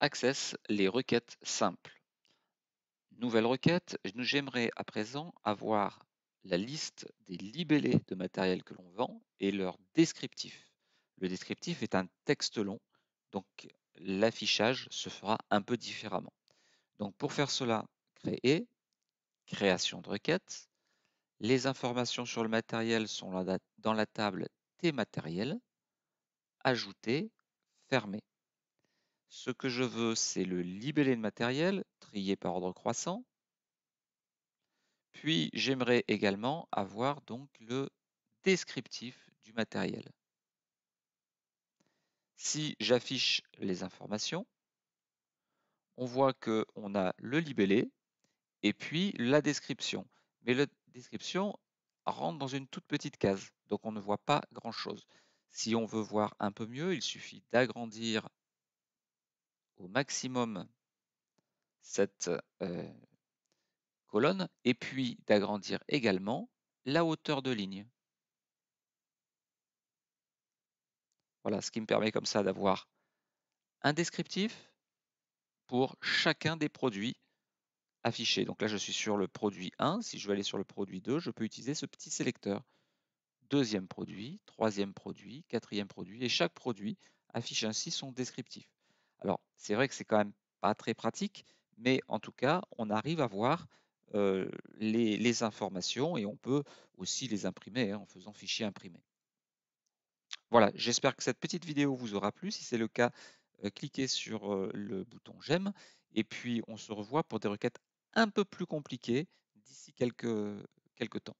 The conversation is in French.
Access les requêtes simples. Nouvelle requête, j'aimerais à présent avoir la liste des libellés de matériel que l'on vend et leur descriptif. Le descriptif est un texte long, donc l'affichage se fera un peu différemment. Donc pour faire cela, créer, création de requête, les informations sur le matériel sont dans la table T matériel, ajouter, fermer. Ce que je veux, c'est le libellé de matériel, trié par ordre croissant. Puis j'aimerais également avoir donc le descriptif du matériel. Si j'affiche les informations, on voit qu'on a le libellé et puis la description. Mais la description rentre dans une toute petite case, donc on ne voit pas grand-chose. Si on veut voir un peu mieux, il suffit d'agrandir au maximum cette euh, colonne et puis d'agrandir également la hauteur de ligne. Voilà, ce qui me permet comme ça d'avoir un descriptif pour chacun des produits affichés. Donc là, je suis sur le produit 1. Si je veux aller sur le produit 2, je peux utiliser ce petit sélecteur. Deuxième produit, troisième produit, quatrième produit, et chaque produit affiche ainsi son descriptif. Alors, c'est vrai que c'est quand même pas très pratique, mais en tout cas, on arrive à voir les, informations et on peut aussi les imprimer hein, en faisant fichier imprimé. Voilà, j'espère que cette petite vidéo vous aura plu. Si c'est le cas, cliquez sur le bouton j'aime et puis on se revoit pour des requêtes un peu plus compliquées d'ici quelques, quelques temps.